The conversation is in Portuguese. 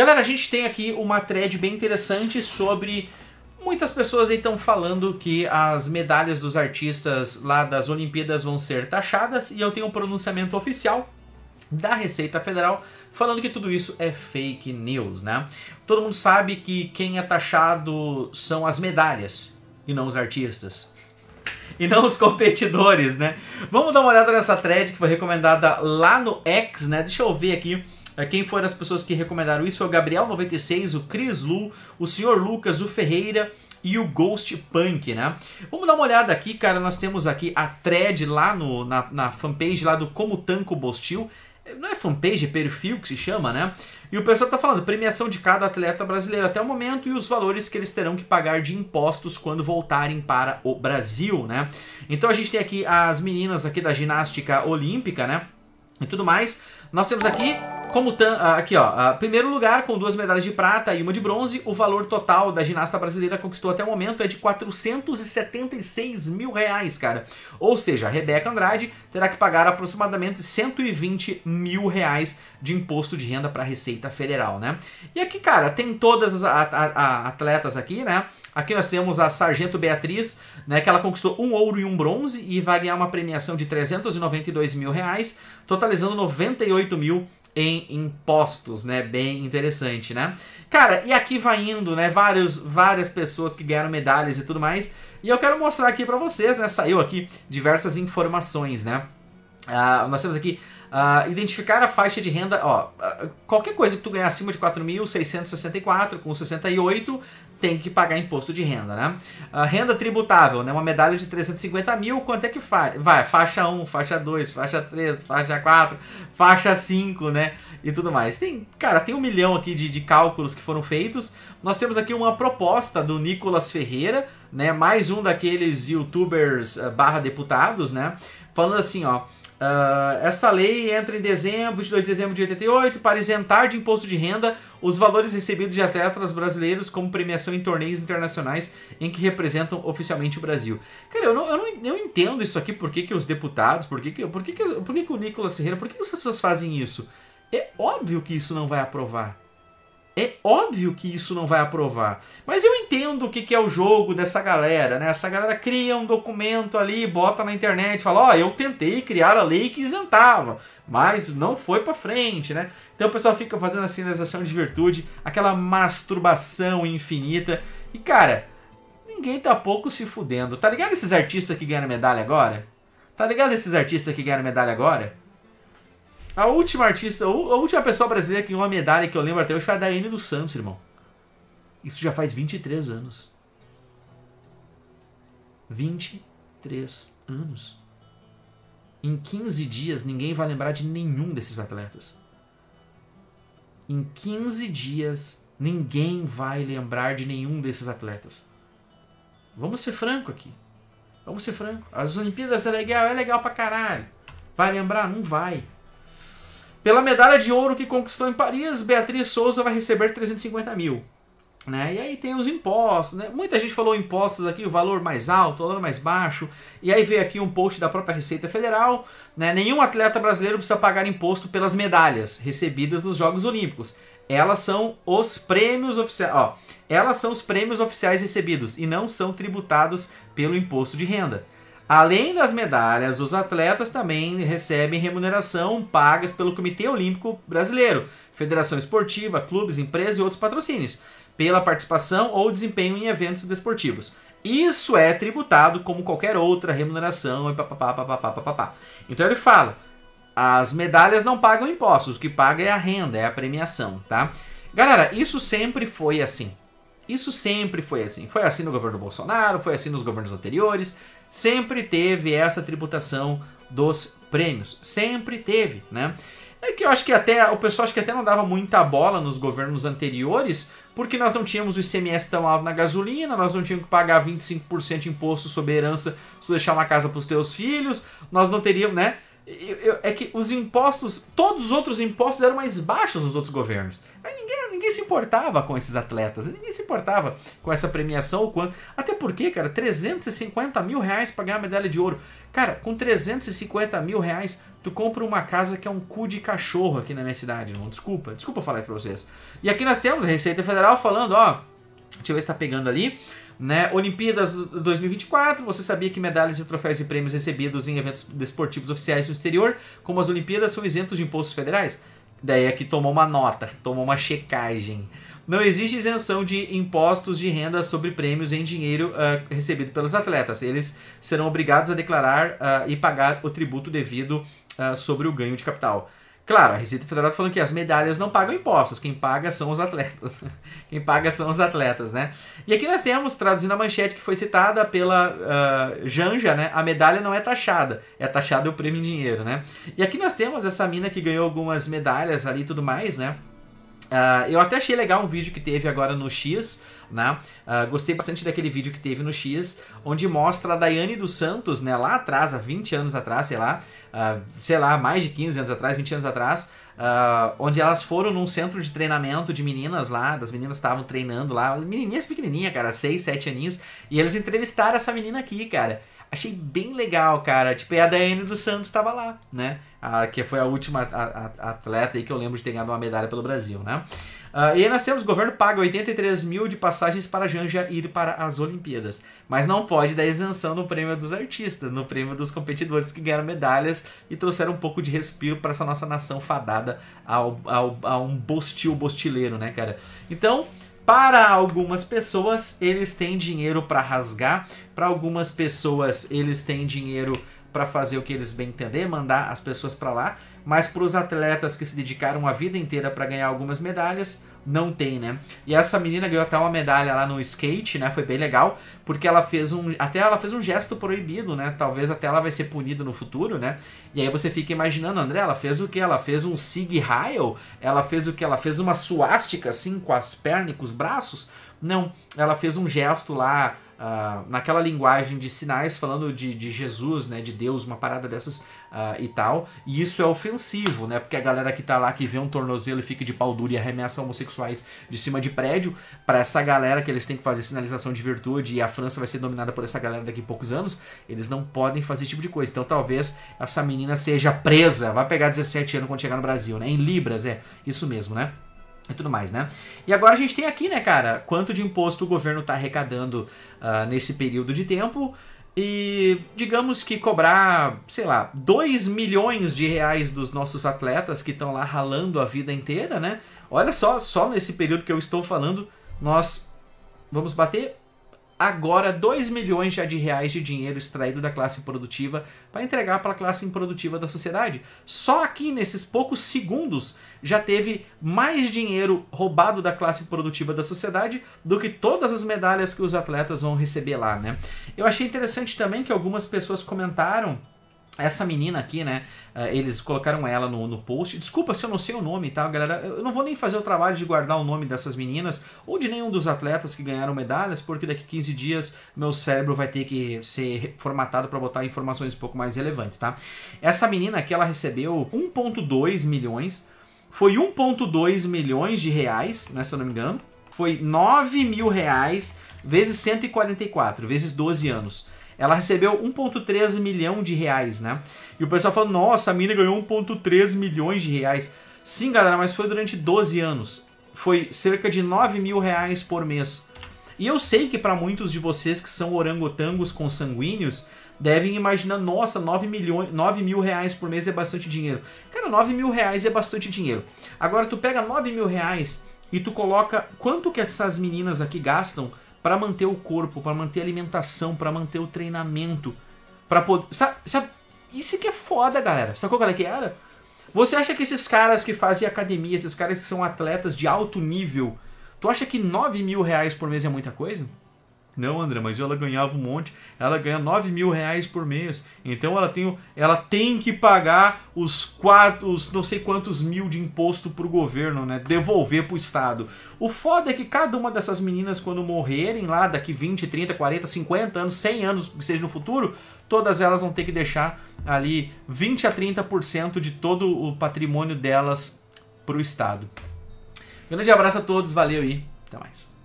Galera, a gente tem aqui uma thread bem interessante sobre Muitas pessoas estão falando que as medalhas dos artistas lá das Olimpíadas vão ser taxadas e eu tenho um pronunciamento oficial da Receita Federal falando que tudo isso é fake news, né? Todo mundo sabe que quem é taxado são as medalhas e não os artistas. E não os competidores, né? Vamos dar uma olhada nessa thread que foi recomendada lá no X, né? Deixa eu ver aqui é, quem foram as pessoas que recomendaram isso foi é o Gabriel96, o Cris Lu, o Senhor Lucas, o Ferreira e o Ghost Punk, né? Vamos dar uma olhada aqui, cara. Nós temos aqui a thread lá no, na, na fanpage lá do Como Tanco Bostil. É, não é fanpage, é perfil que se chama, né? E o pessoal tá falando premiação de cada atleta brasileiro até o momento e os valores que eles terão que pagar de impostos quando voltarem para o Brasil, né? Então a gente tem aqui as meninas aqui da ginástica olímpica, né? E tudo mais. Nós temos aqui como ah, aqui, ó, ah, primeiro lugar com duas medalhas de prata e uma de bronze, o valor total da ginasta brasileira conquistou até o momento é de 476 mil reais, cara. Ou seja, a Rebeca Andrade terá que pagar aproximadamente 120 mil reais de imposto de renda para a Receita Federal, né? E aqui, cara, tem todas as atletas aqui, né? Aqui nós temos a Sargento Beatriz, né, que ela conquistou um ouro e um bronze e vai ganhar uma premiação de 392 mil reais, totalizando 98 mil em impostos, né? Bem interessante, né? Cara, e aqui vai indo, né? Vários, várias pessoas que ganharam medalhas e tudo mais. E eu quero mostrar aqui para vocês, né? Saiu aqui diversas informações, né? Ah, nós temos aqui Uh, identificar a faixa de renda, ó, ah, qualquer coisa que tu ganhar acima de 4.664 com 68 tem que pagar imposto de renda, né? A ah, renda tributável, né? Uma medalha de 350 mil, quanto é que fa vai? Faixa 1, faixa 2, faixa 3, faixa 4, faixa 5, né? E tudo mais. Tem, cara, tem um milhão aqui de, de cálculos que foram feitos. Nós temos aqui uma proposta do Nicolas Ferreira, né? Mais um daqueles youtubers eh, barra deputados, né? Falando assim, ó. Uh, esta lei entra em dezembro, 22 de dezembro de 88, para isentar de imposto de renda os valores recebidos de atletas brasileiros como premiação em torneios internacionais em que representam oficialmente o Brasil. Cara, eu não, eu não, eu entendo isso aqui, por que, que os deputados, por que, que, por que, que, por que, que o Nicolas Ferreira, por que, que as pessoas fazem isso? É óbvio que isso não vai aprovar. É óbvio que isso não vai aprovar. Mas eu entendo o que, que é o jogo dessa galera, né? Essa galera cria um documento ali, bota na internet, fala, ó, oh, eu tentei criar a lei que isentava, mas não foi para frente, né? Então o pessoal fica fazendo a sinalização de virtude, aquela masturbação infinita. E cara, ninguém tá pouco se fudendo. Tá ligado esses artistas que ganham medalha agora? Tá ligado esses artistas que ganham medalha agora? A última artista, a última pessoa brasileira que ganhou uma medalha que eu lembro até hoje foi a Daiane dos Santos, irmão. Isso já faz 23 anos. 23 anos. Em 15 dias, ninguém vai lembrar de nenhum desses atletas. Em 15 dias, ninguém vai lembrar de nenhum desses atletas. Vamos ser franco aqui. Vamos ser franco. As Olimpíadas é legal, é legal pra caralho. Vai lembrar? Não vai. Pela medalha de ouro que conquistou em Paris, Beatriz Souza vai receber 350 mil. Né? E aí tem os impostos, né? Muita gente falou impostos aqui, o valor mais alto, o valor mais baixo. E aí veio aqui um post da própria Receita Federal, né? Nenhum atleta brasileiro precisa pagar imposto pelas medalhas recebidas nos Jogos Olímpicos. Elas são os prêmios oficiais, Elas são os prêmios oficiais recebidos e não são tributados pelo imposto de renda. Além das medalhas, os atletas também recebem remuneração pagas pelo Comitê Olímpico Brasileiro, federação esportiva, clubes, empresas e outros patrocínios, pela participação ou desempenho em eventos desportivos. Isso é tributado como qualquer outra remuneração e papapá, papapá, papapá. Então ele fala, as medalhas não pagam impostos, o que paga é a renda, é a premiação, tá? Galera, isso sempre foi assim. Isso sempre foi assim. Foi assim no governo Bolsonaro, foi assim nos governos anteriores. Sempre teve essa tributação dos prêmios. Sempre teve, né? É que eu acho que até o pessoal acho que até não dava muita bola nos governos anteriores, porque nós não tínhamos o ICMS tão alto na gasolina, nós não tínhamos que pagar 25% de imposto sobre herança se tu deixar uma casa para os teus filhos, nós não teríamos, né? é que os impostos, todos os outros impostos eram mais baixos nos outros governos. Aí ninguém, ninguém se importava com esses atletas, ninguém se importava com essa premiação ou quanto. Até porque, cara, 350 mil reais pra ganhar uma medalha de ouro. Cara, com 350 mil reais, tu compra uma casa que é um cu de cachorro aqui na minha cidade, irmão. Desculpa, desculpa falar isso pra vocês. E aqui nós temos a Receita Federal falando, ó Deixa eu ver se tá pegando ali. Né? Olimpíadas 2024, você sabia que medalhas e troféus e prêmios recebidos em eventos desportivos oficiais no exterior, como as Olimpíadas, são isentos de impostos federais? Daí é que tomou uma nota, tomou uma checagem. Não existe isenção de impostos de renda sobre prêmios em dinheiro uh, recebido pelos atletas. Eles serão obrigados a declarar uh, e pagar o tributo devido uh, sobre o ganho de capital. Claro, a Receita Federal tá falando que as medalhas não pagam impostos, quem paga são os atletas. quem paga são os atletas, né? E aqui nós temos, traduzindo a manchete que foi citada pela uh, Janja, né? A medalha não é taxada, é taxado o prêmio em dinheiro, né? E aqui nós temos essa mina que ganhou algumas medalhas ali e tudo mais, né? Uh, eu até achei legal um vídeo que teve agora no X, né? Uh, gostei bastante daquele vídeo que teve no X, onde mostra a Daiane dos Santos, né? Lá atrás, há 20 anos atrás, sei lá, uh, sei lá, mais de 15 anos atrás, 20 anos atrás, onde elas foram num centro de treinamento de meninas lá, das meninas estavam treinando lá, menininhas pequenininha, cara, 6, 7 aninhos, e eles entrevistaram essa menina aqui, cara. Achei bem legal, cara. Tipo, e a Daiane dos Santos estava lá, né? A, que foi a última a, a, atleta aí que eu lembro de ter ganhado uma medalha pelo Brasil, né? Uh, e aí nós temos, o governo paga 83 mil de passagens para Janja ir para as Olimpíadas. Mas não pode dar isenção no prêmio dos artistas, no prêmio dos competidores que ganharam medalhas e trouxeram um pouco de respiro para essa nossa nação fadada ao, ao, a um bostil bostileiro, né, cara? Então, para algumas pessoas, eles têm dinheiro para rasgar, para algumas pessoas, eles têm dinheiro para fazer o que eles bem entender, mandar as pessoas para lá, mas para os atletas que se dedicaram a vida inteira para ganhar algumas medalhas, não tem, né? E essa menina ganhou até uma medalha lá no skate, né? Foi bem legal, porque ela fez um, até ela fez um gesto proibido, né? Talvez até ela vai ser punida no futuro, né? E aí você fica imaginando, André, ela fez o que? Ela fez um sig Heil? Ela fez o que? Ela fez uma suástica assim com as pernas e com os braços? Não, ela fez um gesto lá Uh, naquela linguagem de sinais, falando de, de Jesus, né, de Deus, uma parada dessas, uh, e tal. E isso é ofensivo, né? Porque a galera que tá lá, que vê um tornozelo e fica de pau duro e arremessa homossexuais de cima de prédio, para essa galera que eles têm que fazer sinalização de virtude e a França vai ser dominada por essa galera daqui a poucos anos, eles não podem fazer esse tipo de coisa. Então talvez essa menina seja presa, vai pegar 17 anos quando chegar no Brasil, né? Em Libras, é isso mesmo, né? e tudo mais, né? E agora a gente tem aqui, né, cara, quanto de imposto o governo tá arrecadando uh, nesse período de tempo. E digamos que cobrar, sei lá, 2 milhões de reais dos nossos atletas que estão lá ralando a vida inteira, né? Olha só, só nesse período que eu estou falando, nós vamos bater agora 2 milhões já de reais de dinheiro extraído da classe produtiva para entregar para a classe improdutiva da sociedade. Só aqui nesses poucos segundos já teve mais dinheiro roubado da classe produtiva da sociedade do que todas as medalhas que os atletas vão receber lá, né? Eu achei interessante também que algumas pessoas comentaram essa menina aqui, né? Eh, eles colocaram ela no, no post. Desculpa se eu não sei o nome, tá, galera? Eu não vou nem fazer o trabalho de guardar o nome dessas meninas ou de nenhum dos atletas que ganharam medalhas, porque daqui 15 dias meu cérebro vai ter que ser formatado para botar informações um pouco mais relevantes, tá? Essa menina aqui, ela recebeu 1,2 milhões. Foi 1,2 milhões de reais, né? Se eu não me engano. Foi 9 mil reais vezes 144, vezes 12 anos. Ela recebeu 1,3 milhão de reais, né? E o pessoal falou, nossa, a mina ganhou 1,3 milhões de reais. Sim, galera, mas foi durante 12 anos. Foi cerca de 9 mil reais por mês. E eu sei que para muitos de vocês que são orangotangos consanguíneos, devem imaginar, nossa, 9, milhões, 9 mil reais por mês é bastante dinheiro. Cara, 9 mil reais é bastante dinheiro. Agora, tu pega 9 mil reais e tu coloca quanto que essas meninas aqui gastam para manter o corpo, para manter a alimentação, para manter o treinamento, para poder. Sabe, sabe, Isso que é foda, galera. Sacou qual é que era? Você acha que esses caras que fazem academia, esses caras que são atletas de alto nível, tu acha que 9 mil reais por mês é muita coisa? Não, André, mas ela ganhava um monte. Ela ganha 9 mil reais por mês. Então ela tem, ela tem que pagar os, quatro, os não sei quantos mil de imposto pro governo, né? Devolver pro Estado. O foda é que cada uma dessas meninas, quando morrerem lá daqui 20, 30, 40, 50 anos, 100 anos, que seja no futuro, todas elas vão ter que deixar ali 20 a 30% de todo o patrimônio delas pro Estado. Grande abraço a todos, valeu aí, até mais.